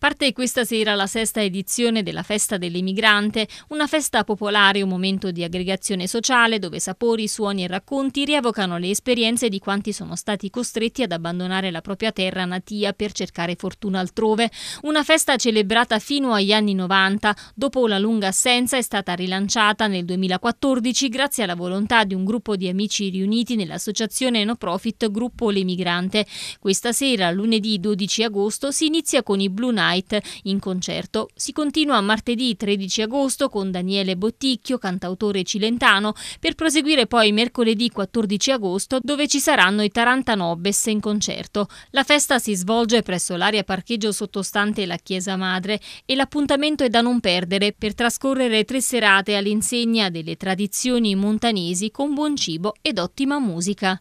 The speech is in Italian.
Parte questa sera la sesta edizione della Festa dell'Emigrante, una festa popolare, un momento di aggregazione sociale dove sapori, suoni e racconti rievocano le esperienze di quanti sono stati costretti ad abbandonare la propria terra natia per cercare fortuna altrove. Una festa celebrata fino agli anni 90, dopo la lunga assenza è stata rilanciata nel 2014 grazie alla volontà di un gruppo di amici riuniti nell'associazione no profit Gruppo L'Emigrante. Questa sera, lunedì 12 agosto, si inizia con i Blue Night Night in concerto. Si continua martedì 13 agosto con Daniele Botticchio, cantautore cilentano, per proseguire poi mercoledì 14 agosto dove ci saranno i Taranta Tarantanobes in concerto. La festa si svolge presso l'area parcheggio sottostante la Chiesa Madre e l'appuntamento è da non perdere per trascorrere tre serate all'insegna delle tradizioni montanesi con buon cibo ed ottima musica.